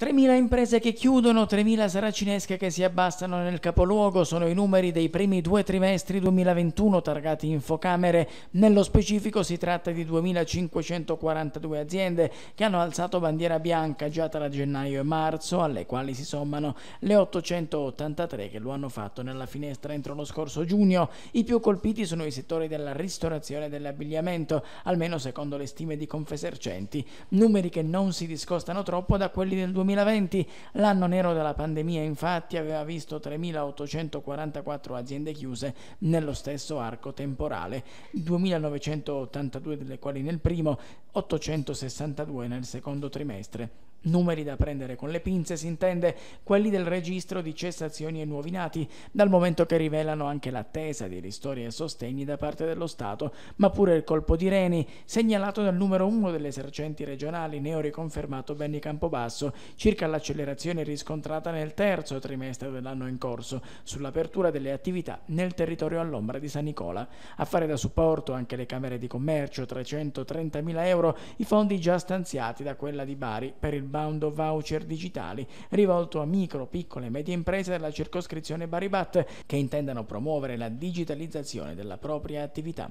3.000 imprese che chiudono, 3.000 saracinesche che si abbassano nel capoluogo sono i numeri dei primi due trimestri 2021 targati Infocamere. Nello specifico si tratta di 2.542 aziende che hanno alzato bandiera bianca già tra gennaio e marzo, alle quali si sommano le 883 che lo hanno fatto nella finestra entro lo scorso giugno. I più colpiti sono i settori della ristorazione e dell'abbigliamento, almeno secondo le stime di Confesercenti, numeri che non si discostano troppo da quelli del 2021. 2020. L'anno nero della pandemia infatti aveva visto 3.844 aziende chiuse nello stesso arco temporale, 2.982 delle quali nel primo, 862 nel secondo trimestre. Numeri da prendere con le pinze si intende quelli del registro di cessazioni e nuovi nati, dal momento che rivelano anche l'attesa di ristori e sostegni da parte dello Stato, ma pure il colpo di Reni, segnalato dal numero uno delle esercenti regionali riconfermato Benny Campobasso, circa l'accelerazione riscontrata nel terzo trimestre dell'anno in corso sull'apertura delle attività nel territorio all'ombra di San Nicola. A fare da supporto anche le Camere di Commercio, 330.000 euro i fondi già stanziati da quella di Bari per il bando voucher digitali rivolto a micro, piccole e medie imprese della circoscrizione Baribat che intendano promuovere la digitalizzazione della propria attività.